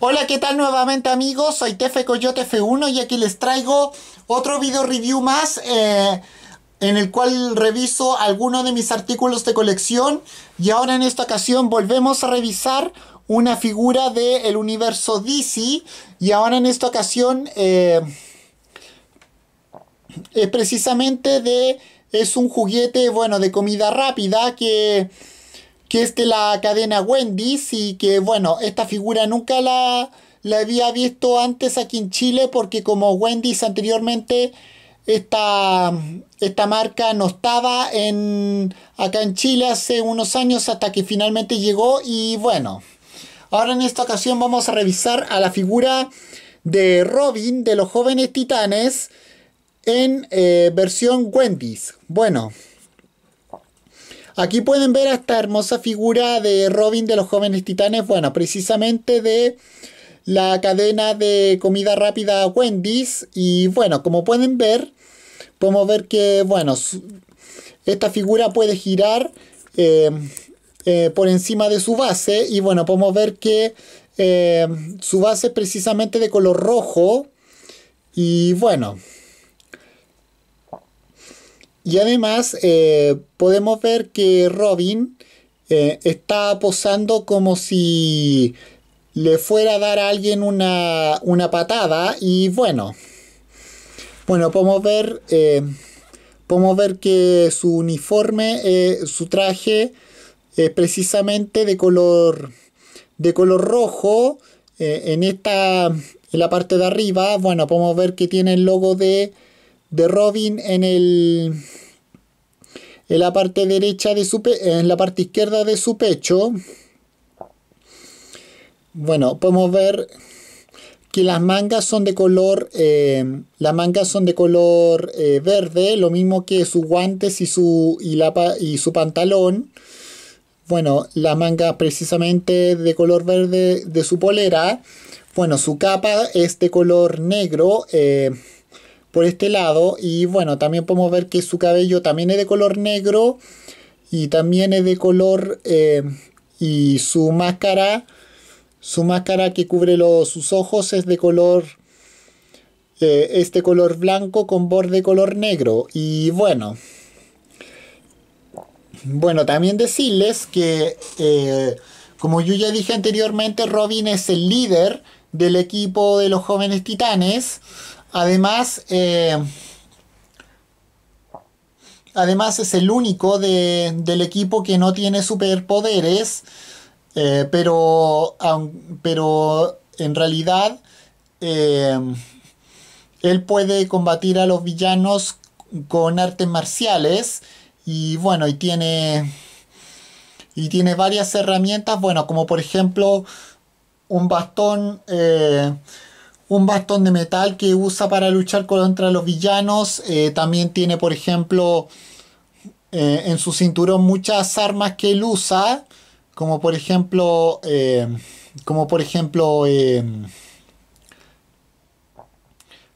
Hola, ¿qué tal nuevamente amigos? Soy Tefe Coyote F1 y aquí les traigo otro video review más eh, en el cual reviso algunos de mis artículos de colección y ahora en esta ocasión volvemos a revisar una figura del universo DC y ahora en esta ocasión es eh, eh, precisamente de... es un juguete, bueno, de comida rápida que que es de la cadena Wendy's y que bueno, esta figura nunca la, la había visto antes aquí en Chile porque como Wendy's anteriormente esta, esta marca no estaba en, acá en Chile hace unos años hasta que finalmente llegó y bueno, ahora en esta ocasión vamos a revisar a la figura de Robin de los jóvenes titanes en eh, versión Wendy's. Bueno. Aquí pueden ver esta hermosa figura de Robin de los jóvenes titanes, bueno, precisamente de la cadena de comida rápida Wendy's. Y bueno, como pueden ver, podemos ver que, bueno, esta figura puede girar eh, eh, por encima de su base. Y bueno, podemos ver que eh, su base es precisamente de color rojo. Y bueno, y además eh, podemos ver que Robin eh, está posando como si le fuera a dar a alguien una, patada y bueno. Bueno, podemos ver, eh, podemos ver que su uniforme, su traje es precisamente de color, de color rojo. en esta, en la parte de arriba, bueno, podemos ver que tiene el logo de de Robin en el en la parte derecha de su en la parte izquierda de su pecho. Bueno, podemos ver que las mangas son de color eh, las mangas son de color eh, verde, lo mismo que sus guantes y su y su pantalón. Bueno, las mangas precisamente de color verde de su polera. Bueno, su capa es de color negro. Eh, por este lado. Y bueno, también podemos ver que su cabello también es de color negro y también es de color eh, y su máscara, su máscara que cubre los, sus ojos es de color este color blanco con borde color negro. Y bueno. Bueno, también decirles que, eh, como yo ya dije anteriormente, Robin es el líder del equipo de los jóvenes titanes. Además, eh, además es el único del equipo que no tiene superpoderes, eh, pero, pero en realidad eh, él puede combatir a los villanos con artes marciales y bueno, y tiene y tiene varias herramientas, bueno, como por ejemplo un bastón un bastón de metal que usa para luchar contra los villanos. Eh, también tiene, por ejemplo, eh, en su cinturón muchas armas que él usa, como por ejemplo, eh, como por ejemplo,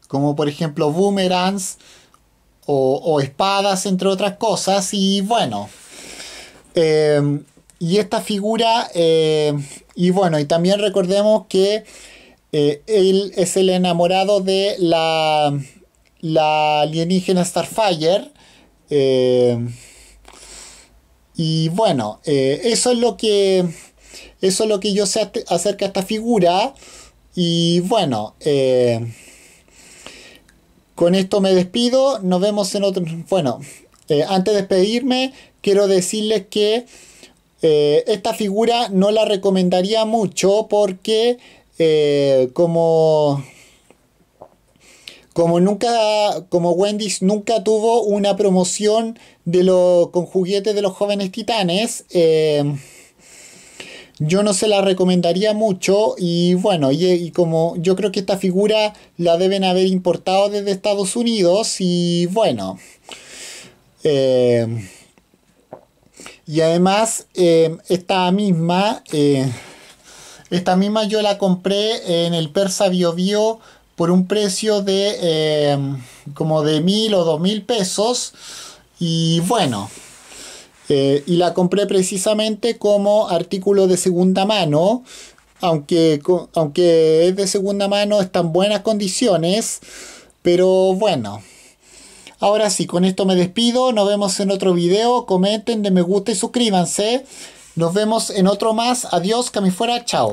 como por ejemplo boomerangs o, espadas, entre otras cosas. Y bueno. y esta figura, y bueno, y también recordemos que eh, él es el enamorado de la, la alienígena Starfire. Eh, y bueno, eh, eso es lo que. Eso es lo que yo sé acerca de esta figura. Y bueno. con esto me despido. Nos vemos en otro. Bueno, antes de despedirme, quiero decirles que esta figura no la recomendaría mucho porque eh, como, como nunca, como Wendy's nunca tuvo una promoción de los con juguetes de los jóvenes titanes, eh, yo no se la recomendaría mucho y bueno, y, como yo creo que esta figura la deben haber importado desde Estados Unidos y bueno. Eh, y además, esta misma, esta misma yo la compré en el Persa Bio Bio por un precio de eh, como de mil o dos mil pesos. Y bueno, eh, y la compré precisamente como artículo de segunda mano. Aunque, aunque es de segunda mano, está en buenas condiciones. Pero bueno. Ahora sí, con esto me despido. Nos vemos en otro video. Comenten, de me gusta y suscríbanse. Nos vemos en otro más. Adiós, fuera. Chao.